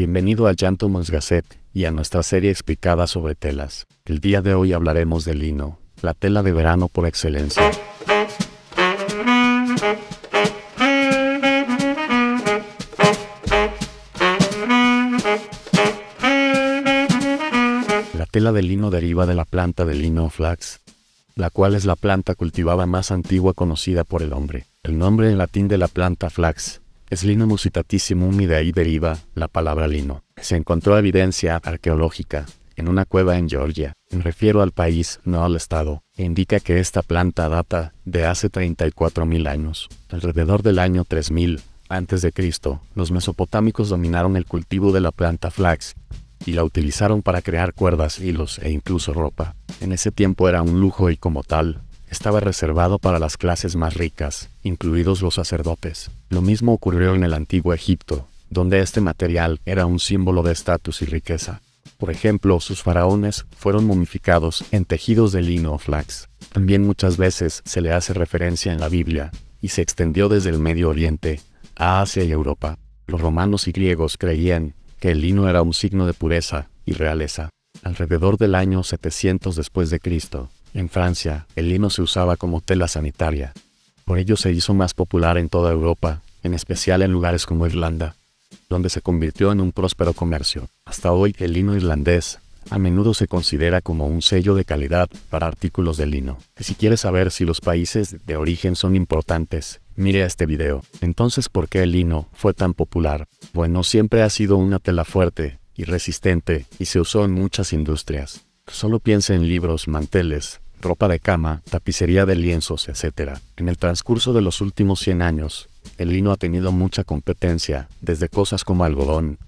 Bienvenido a llanto Gazette y a nuestra serie explicada sobre telas. El día de hoy hablaremos de lino, la tela de verano por excelencia. La tela de lino deriva de la planta de lino flax, la cual es la planta cultivada más antigua conocida por el hombre. El nombre en latín de la planta flax es lino musitatissimum y de ahí deriva la palabra lino. Se encontró evidencia arqueológica en una cueva en Georgia, me refiero al país, no al estado, e indica que esta planta data de hace 34.000 años. Alrededor del año 3000 Cristo, los mesopotámicos dominaron el cultivo de la planta flax y la utilizaron para crear cuerdas, hilos e incluso ropa. En ese tiempo era un lujo y como tal, estaba reservado para las clases más ricas, incluidos los sacerdotes. Lo mismo ocurrió en el antiguo Egipto, donde este material era un símbolo de estatus y riqueza. Por ejemplo, sus faraones fueron momificados en tejidos de lino o flax. También muchas veces se le hace referencia en la Biblia, y se extendió desde el Medio Oriente a Asia y Europa. Los romanos y griegos creían que el lino era un signo de pureza y realeza. Alrededor del año 700 después de Cristo, en Francia, el lino se usaba como tela sanitaria. Por ello se hizo más popular en toda Europa, en especial en lugares como Irlanda, donde se convirtió en un próspero comercio. Hasta hoy el lino irlandés a menudo se considera como un sello de calidad para artículos de lino. Si quieres saber si los países de origen son importantes, mire este video. Entonces, ¿por qué el lino fue tan popular? Bueno, siempre ha sido una tela fuerte y resistente y se usó en muchas industrias. Solo piense en libros, manteles, ropa de cama, tapicería de lienzos, etc. En el transcurso de los últimos 100 años, el lino ha tenido mucha competencia, desde cosas como algodón,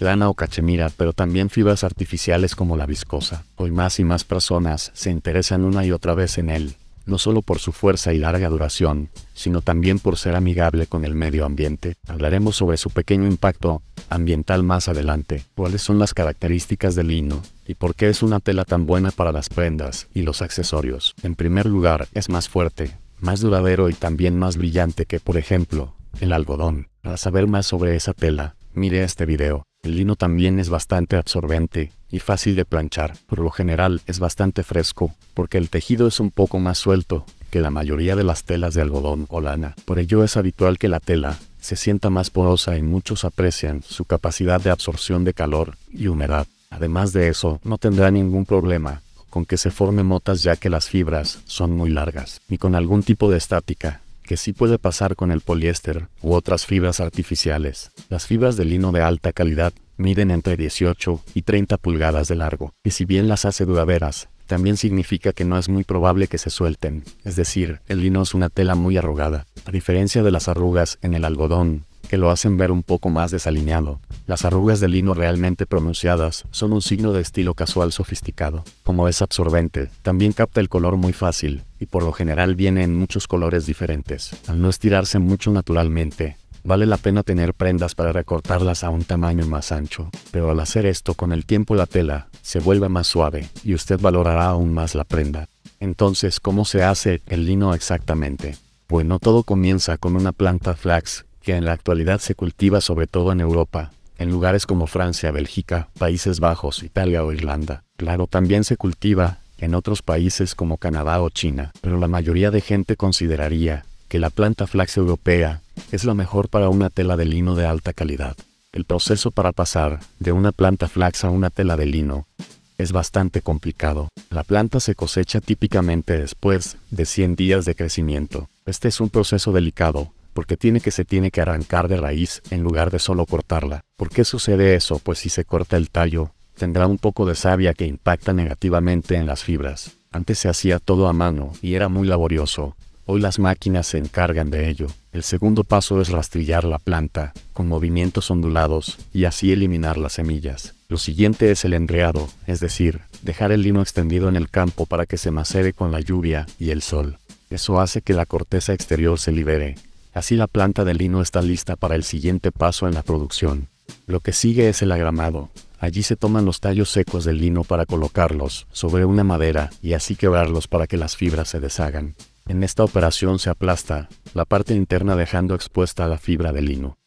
lana o cachemira, pero también fibras artificiales como la viscosa. Hoy más y más personas se interesan una y otra vez en él, no solo por su fuerza y larga duración, sino también por ser amigable con el medio ambiente. Hablaremos sobre su pequeño impacto ambiental más adelante. ¿Cuáles son las características del lino? ¿Y por qué es una tela tan buena para las prendas y los accesorios? En primer lugar, es más fuerte, más duradero y también más brillante que, por ejemplo, el algodón. Para saber más sobre esa tela, mire este video. El lino también es bastante absorbente y fácil de planchar. Por lo general es bastante fresco, porque el tejido es un poco más suelto que la mayoría de las telas de algodón o lana. Por ello es habitual que la tela se sienta más porosa y muchos aprecian su capacidad de absorción de calor y humedad. Además de eso, no tendrá ningún problema con que se formen motas ya que las fibras son muy largas, ni con algún tipo de estática, que sí puede pasar con el poliéster u otras fibras artificiales. Las fibras de lino de alta calidad miden entre 18 y 30 pulgadas de largo, y si bien las hace duraderas, también significa que no es muy probable que se suelten, es decir, el lino es una tela muy arrugada, a diferencia de las arrugas en el algodón, que lo hacen ver un poco más desalineado. Las arrugas de lino realmente pronunciadas son un signo de estilo casual sofisticado. Como es absorbente, también capta el color muy fácil, y por lo general viene en muchos colores diferentes. Al no estirarse mucho naturalmente, Vale la pena tener prendas para recortarlas a un tamaño más ancho, pero al hacer esto con el tiempo la tela se vuelve más suave y usted valorará aún más la prenda. Entonces, ¿cómo se hace el lino exactamente? Bueno, todo comienza con una planta flax en la actualidad se cultiva sobre todo en Europa, en lugares como Francia, Bélgica, Países Bajos, Italia o Irlanda. Claro, también se cultiva en otros países como Canadá o China, pero la mayoría de gente consideraría que la planta flax europea es la mejor para una tela de lino de alta calidad. El proceso para pasar de una planta flax a una tela de lino es bastante complicado. La planta se cosecha típicamente después de 100 días de crecimiento. Este es un proceso delicado, porque tiene que se tiene que arrancar de raíz en lugar de solo cortarla. ¿Por qué sucede eso? Pues si se corta el tallo, tendrá un poco de savia que impacta negativamente en las fibras. Antes se hacía todo a mano y era muy laborioso. Hoy las máquinas se encargan de ello. El segundo paso es rastrillar la planta, con movimientos ondulados, y así eliminar las semillas. Lo siguiente es el enreado, es decir, dejar el lino extendido en el campo para que se macere con la lluvia y el sol. Eso hace que la corteza exterior se libere, Así la planta de lino está lista para el siguiente paso en la producción. Lo que sigue es el agramado. Allí se toman los tallos secos del lino para colocarlos sobre una madera y así quebrarlos para que las fibras se deshagan. En esta operación se aplasta la parte interna dejando expuesta la fibra de lino.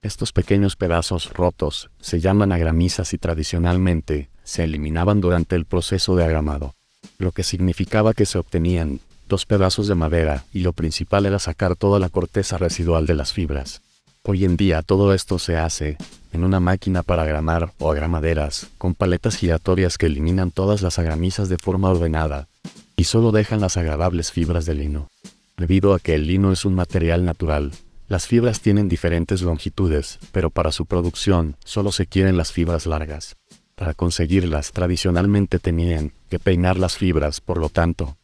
Estos pequeños pedazos rotos se llaman agramizas y tradicionalmente se eliminaban durante el proceso de agramado, lo que significaba que se obtenían dos pedazos de madera, y lo principal era sacar toda la corteza residual de las fibras. Hoy en día todo esto se hace en una máquina para gramar o agramaderas, con paletas giratorias que eliminan todas las agramisas de forma ordenada, y solo dejan las agradables fibras de lino. Debido a que el lino es un material natural, las fibras tienen diferentes longitudes, pero para su producción solo se quieren las fibras largas. Para conseguirlas tradicionalmente tenían que peinar las fibras, por lo tanto,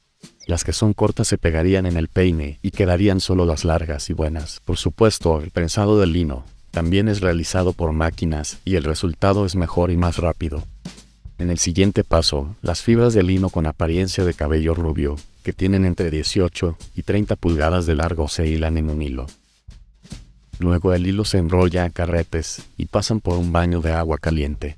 las que son cortas se pegarían en el peine y quedarían solo las largas y buenas. Por supuesto, el prensado del lino también es realizado por máquinas y el resultado es mejor y más rápido. En el siguiente paso, las fibras de lino con apariencia de cabello rubio, que tienen entre 18 y 30 pulgadas de largo, se hilan en un hilo. Luego el hilo se enrolla a carretes y pasan por un baño de agua caliente.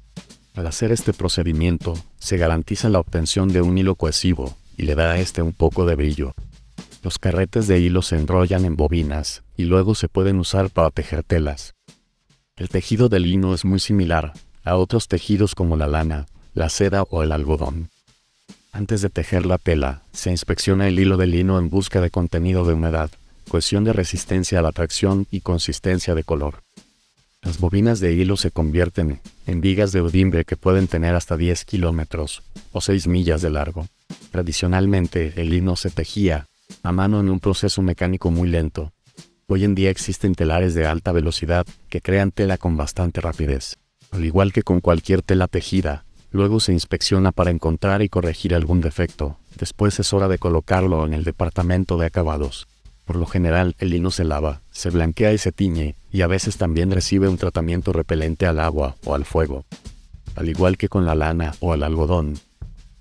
Al hacer este procedimiento, se garantiza la obtención de un hilo cohesivo, y le da a este un poco de brillo. Los carretes de hilo se enrollan en bobinas y luego se pueden usar para tejer telas. El tejido de lino es muy similar a otros tejidos como la lana, la seda o el algodón. Antes de tejer la tela, se inspecciona el hilo de lino en busca de contenido de humedad, cohesión de resistencia a la tracción y consistencia de color. Las bobinas de hilo se convierten en vigas de odimbre que pueden tener hasta 10 kilómetros o 6 millas de largo. Tradicionalmente, el lino se tejía a mano en un proceso mecánico muy lento. Hoy en día existen telares de alta velocidad que crean tela con bastante rapidez. Al igual que con cualquier tela tejida, luego se inspecciona para encontrar y corregir algún defecto. Después es hora de colocarlo en el departamento de acabados. Por lo general, el lino se lava, se blanquea y se tiñe, y a veces también recibe un tratamiento repelente al agua o al fuego. Al igual que con la lana o el algodón,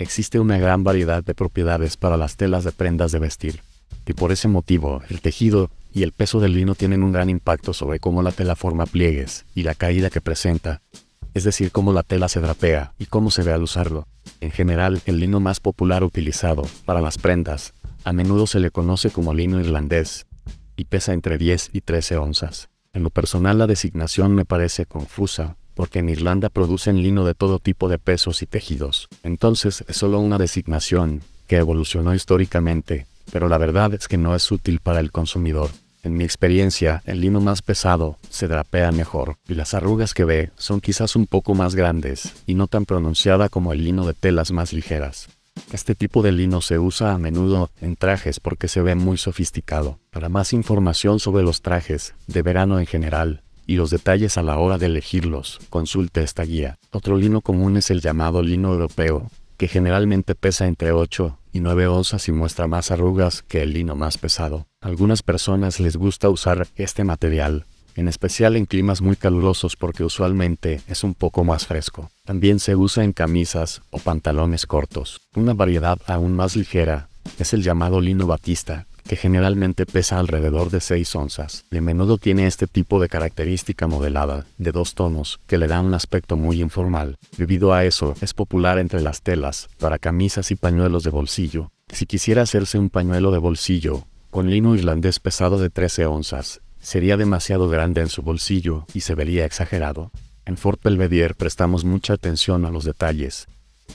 Existe una gran variedad de propiedades para las telas de prendas de vestir, y por ese motivo el tejido y el peso del lino tienen un gran impacto sobre cómo la tela forma pliegues y la caída que presenta, es decir, cómo la tela se drapea y cómo se ve al usarlo. En general, el lino más popular utilizado para las prendas, a menudo se le conoce como lino irlandés, y pesa entre 10 y 13 onzas. En lo personal la designación me parece confusa, porque en Irlanda producen lino de todo tipo de pesos y tejidos. Entonces es solo una designación, que evolucionó históricamente, pero la verdad es que no es útil para el consumidor. En mi experiencia, el lino más pesado se drapea mejor, y las arrugas que ve son quizás un poco más grandes, y no tan pronunciada como el lino de telas más ligeras. Este tipo de lino se usa a menudo en trajes porque se ve muy sofisticado. Para más información sobre los trajes, de verano en general, y los detalles a la hora de elegirlos. Consulte esta guía. Otro lino común es el llamado lino europeo, que generalmente pesa entre 8 y 9 onzas y muestra más arrugas que el lino más pesado. Algunas personas les gusta usar este material, en especial en climas muy calurosos porque usualmente es un poco más fresco. También se usa en camisas o pantalones cortos. Una variedad aún más ligera es el llamado lino batista, que generalmente pesa alrededor de 6 onzas. De menudo tiene este tipo de característica modelada, de dos tonos, que le da un aspecto muy informal. Debido a eso, es popular entre las telas, para camisas y pañuelos de bolsillo. Si quisiera hacerse un pañuelo de bolsillo, con lino irlandés pesado de 13 onzas, sería demasiado grande en su bolsillo y se vería exagerado. En Fort Belvedere prestamos mucha atención a los detalles,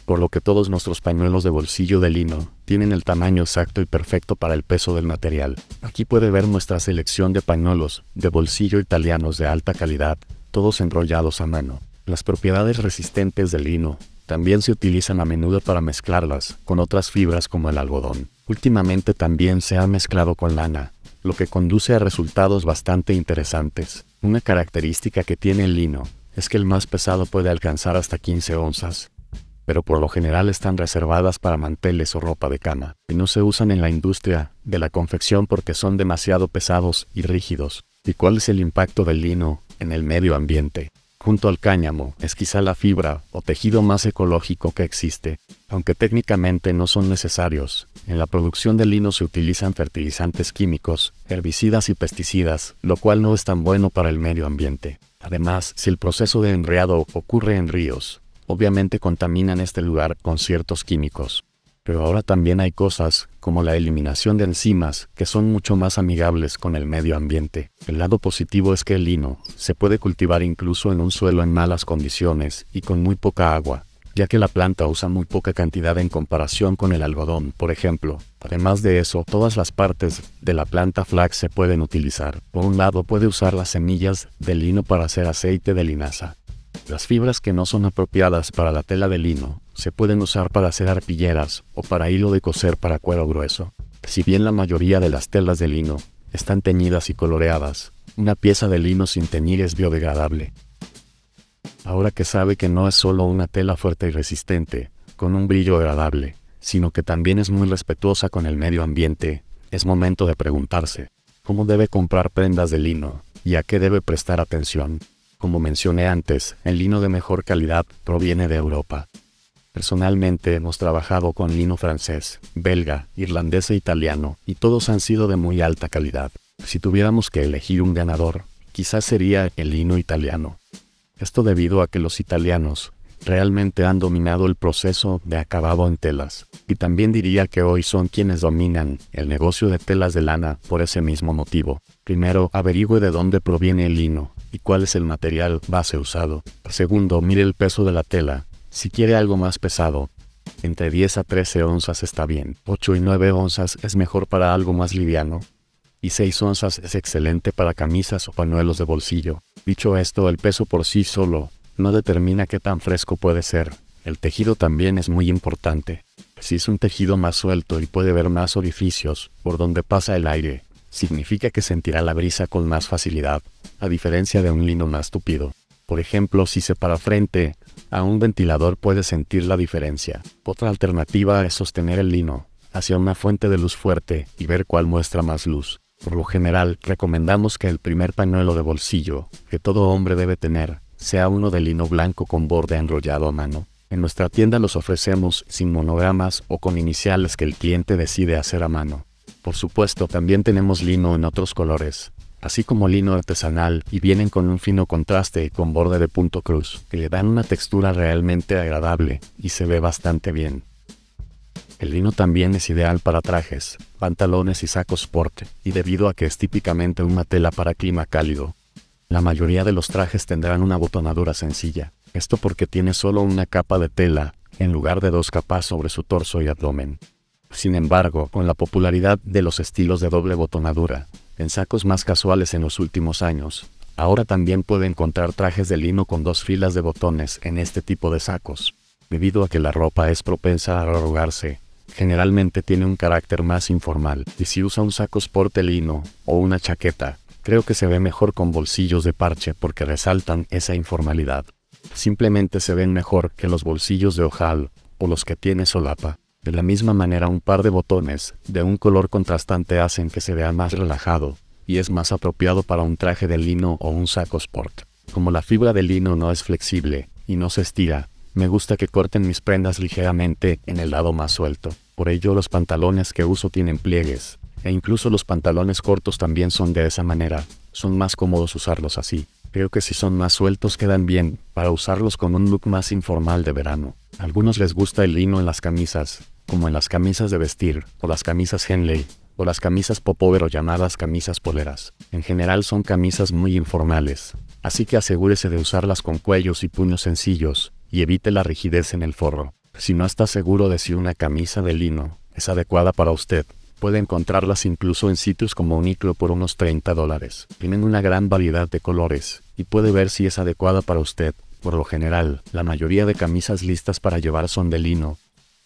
por lo que todos nuestros pañuelos de bolsillo de lino tienen el tamaño exacto y perfecto para el peso del material. Aquí puede ver nuestra selección de pañuelos de bolsillo italianos de alta calidad, todos enrollados a mano. Las propiedades resistentes del lino también se utilizan a menudo para mezclarlas con otras fibras como el algodón. Últimamente también se ha mezclado con lana, lo que conduce a resultados bastante interesantes. Una característica que tiene el lino es que el más pesado puede alcanzar hasta 15 onzas, pero por lo general están reservadas para manteles o ropa de cama, y no se usan en la industria de la confección porque son demasiado pesados y rígidos. ¿Y cuál es el impacto del lino en el medio ambiente? Junto al cáñamo, es quizá la fibra o tejido más ecológico que existe, aunque técnicamente no son necesarios. En la producción de lino se utilizan fertilizantes químicos, herbicidas y pesticidas, lo cual no es tan bueno para el medio ambiente. Además, si el proceso de enreado ocurre en ríos, obviamente contaminan este lugar con ciertos químicos. Pero ahora también hay cosas, como la eliminación de enzimas, que son mucho más amigables con el medio ambiente. El lado positivo es que el lino se puede cultivar incluso en un suelo en malas condiciones y con muy poca agua, ya que la planta usa muy poca cantidad en comparación con el algodón, por ejemplo. Además de eso, todas las partes de la planta flax se pueden utilizar. Por un lado, puede usar las semillas del lino para hacer aceite de linaza. Las fibras que no son apropiadas para la tela de lino se pueden usar para hacer arpilleras o para hilo de coser para cuero grueso. Si bien la mayoría de las telas de lino están teñidas y coloreadas, una pieza de lino sin teñir es biodegradable. Ahora que sabe que no es solo una tela fuerte y resistente, con un brillo agradable, sino que también es muy respetuosa con el medio ambiente, es momento de preguntarse, ¿cómo debe comprar prendas de lino y a qué debe prestar atención? como mencioné antes, el lino de mejor calidad proviene de Europa. Personalmente hemos trabajado con lino francés, belga, irlandés e italiano, y todos han sido de muy alta calidad. Si tuviéramos que elegir un ganador, quizás sería el lino italiano. Esto debido a que los italianos, realmente han dominado el proceso de acabado en telas, y también diría que hoy son quienes dominan el negocio de telas de lana por ese mismo motivo. Primero, averigüe de dónde proviene el lino y cuál es el material base usado. Segundo, mire el peso de la tela. Si quiere algo más pesado, entre 10 a 13 onzas está bien, 8 y 9 onzas es mejor para algo más liviano, y 6 onzas es excelente para camisas o pañuelos de bolsillo. Dicho esto, el peso por sí solo no determina qué tan fresco puede ser. El tejido también es muy importante. Si es un tejido más suelto y puede ver más orificios por donde pasa el aire, significa que sentirá la brisa con más facilidad, a diferencia de un lino más tupido. Por ejemplo, si se para frente a un ventilador puede sentir la diferencia. Otra alternativa es sostener el lino hacia una fuente de luz fuerte y ver cuál muestra más luz. Por lo general, recomendamos que el primer pañuelo de bolsillo que todo hombre debe tener sea uno de lino blanco con borde enrollado a mano. En nuestra tienda los ofrecemos sin monogramas o con iniciales que el cliente decide hacer a mano. Por supuesto, también tenemos lino en otros colores, así como lino artesanal, y vienen con un fino contraste y con borde de punto cruz, que le dan una textura realmente agradable y se ve bastante bien. El lino también es ideal para trajes, pantalones y sacos porte, y debido a que es típicamente una tela para clima cálido, la mayoría de los trajes tendrán una botonadura sencilla, esto porque tiene solo una capa de tela, en lugar de dos capas sobre su torso y abdomen. Sin embargo, con la popularidad de los estilos de doble botonadura, en sacos más casuales en los últimos años, ahora también puede encontrar trajes de lino con dos filas de botones en este tipo de sacos. Debido a que la ropa es propensa a arrugarse, generalmente tiene un carácter más informal, y si usa un saco sport lino o una chaqueta, Creo que se ve mejor con bolsillos de parche porque resaltan esa informalidad. Simplemente se ven mejor que los bolsillos de ojal o los que tiene solapa. De la misma manera un par de botones de un color contrastante hacen que se vea más relajado y es más apropiado para un traje de lino o un saco sport. Como la fibra de lino no es flexible y no se estira, me gusta que corten mis prendas ligeramente en el lado más suelto. Por ello los pantalones que uso tienen pliegues, e incluso los pantalones cortos también son de esa manera. Son más cómodos usarlos así. Creo que si son más sueltos quedan bien, para usarlos con un look más informal de verano. A algunos les gusta el lino en las camisas, como en las camisas de vestir, o las camisas Henley, o las camisas popover o llamadas camisas poleras. En general son camisas muy informales, así que asegúrese de usarlas con cuellos y puños sencillos, y evite la rigidez en el forro. Si no está seguro de si una camisa de lino es adecuada para usted, Puede encontrarlas incluso en sitios como Uniclo por unos 30 dólares. Tienen una gran variedad de colores, y puede ver si es adecuada para usted. Por lo general, la mayoría de camisas listas para llevar son de lino,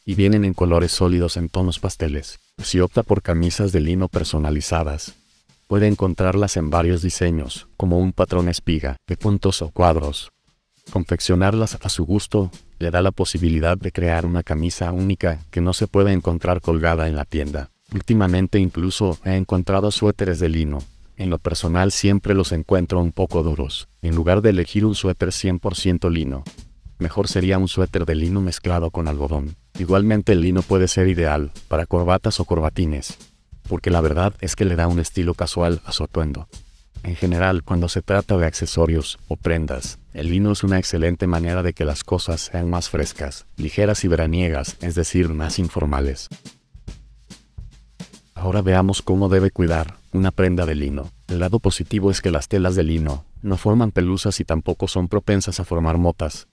y vienen en colores sólidos en tonos pasteles. Si opta por camisas de lino personalizadas, puede encontrarlas en varios diseños, como un patrón espiga, de puntos o cuadros. Confeccionarlas a su gusto le da la posibilidad de crear una camisa única que no se puede encontrar colgada en la tienda. Últimamente incluso he encontrado suéteres de lino. En lo personal siempre los encuentro un poco duros, en lugar de elegir un suéter 100% lino. Mejor sería un suéter de lino mezclado con algodón. Igualmente el lino puede ser ideal para corbatas o corbatines, porque la verdad es que le da un estilo casual a su atuendo. En general, cuando se trata de accesorios o prendas, el lino es una excelente manera de que las cosas sean más frescas, ligeras y veraniegas, es decir, más informales. Ahora veamos cómo debe cuidar una prenda de lino. El lado positivo es que las telas de lino no forman pelusas y tampoco son propensas a formar motas.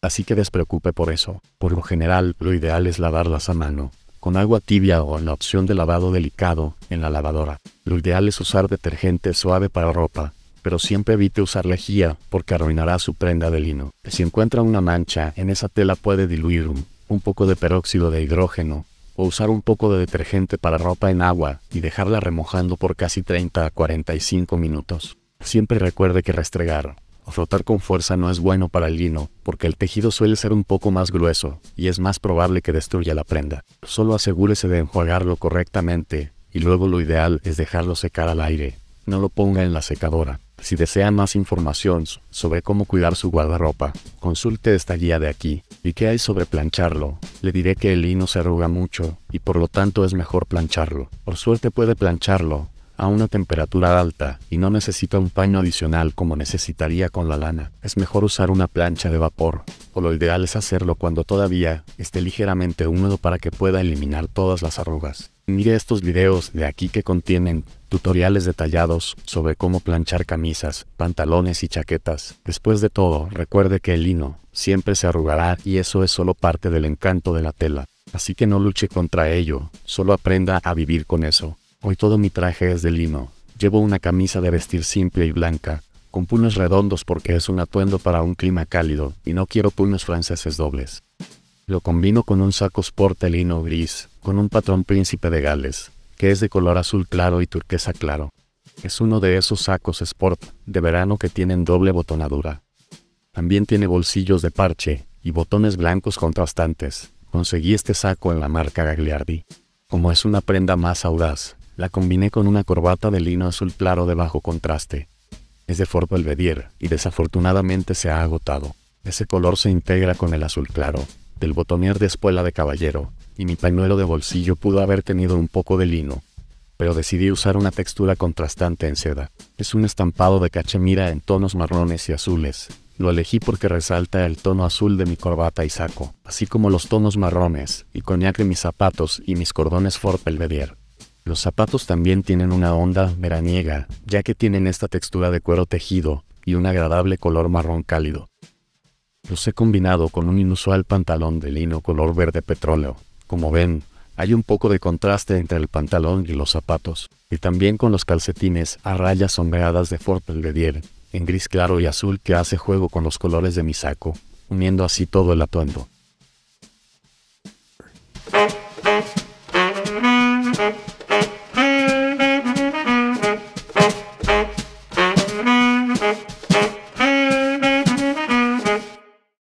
Así que despreocupe por eso. Por lo general, lo ideal es lavarlas a mano, con agua tibia o en la opción de lavado delicado, en la lavadora. Lo ideal es usar detergente suave para ropa, pero siempre evite usar lejía porque arruinará su prenda de lino. Si encuentra una mancha en esa tela puede diluir un, un poco de peróxido de hidrógeno o usar un poco de detergente para ropa en agua y dejarla remojando por casi 30 a 45 minutos. Siempre recuerde que restregar o frotar con fuerza no es bueno para el lino, porque el tejido suele ser un poco más grueso y es más probable que destruya la prenda. Solo asegúrese de enjuagarlo correctamente y luego lo ideal es dejarlo secar al aire. No lo ponga en la secadora. Si desea más información sobre cómo cuidar su guardarropa, consulte esta guía de aquí y qué hay sobre plancharlo le diré que el lino se arruga mucho, y por lo tanto es mejor plancharlo. Por suerte puede plancharlo, a una temperatura alta y no necesita un paño adicional como necesitaría con la lana. Es mejor usar una plancha de vapor, o lo ideal es hacerlo cuando todavía esté ligeramente húmedo para que pueda eliminar todas las arrugas. Mire estos videos de aquí que contienen tutoriales detallados sobre cómo planchar camisas, pantalones y chaquetas. Después de todo, recuerde que el lino siempre se arrugará y eso es solo parte del encanto de la tela. Así que no luche contra ello, solo aprenda a vivir con eso. Hoy todo mi traje es de lino. Llevo una camisa de vestir simple y blanca, con puños redondos porque es un atuendo para un clima cálido y no quiero puños franceses dobles. Lo combino con un saco sport lino gris, con un patrón príncipe de Gales, que es de color azul claro y turquesa claro. Es uno de esos sacos sport de verano que tienen doble botonadura. También tiene bolsillos de parche y botones blancos contrastantes. Conseguí este saco en la marca Gagliardi. Como es una prenda más audaz, la combiné con una corbata de lino azul claro de bajo contraste. Es de Fort Belvedere y desafortunadamente se ha agotado. Ese color se integra con el azul claro, del botonier de espuela de caballero, y mi pañuelo de bolsillo pudo haber tenido un poco de lino. Pero decidí usar una textura contrastante en seda. Es un estampado de cachemira en tonos marrones y azules. Lo elegí porque resalta el tono azul de mi corbata y saco, así como los tonos marrones y coñac de mis zapatos y mis cordones Fort Belvedere. Los zapatos también tienen una onda veraniega, ya que tienen esta textura de cuero tejido y un agradable color marrón cálido. Los he combinado con un inusual pantalón de lino color verde petróleo, como ven, hay un poco de contraste entre el pantalón y los zapatos, y también con los calcetines a rayas sombreadas de Fort Belvedere, en gris claro y azul que hace juego con los colores de mi saco, uniendo así todo el atuendo.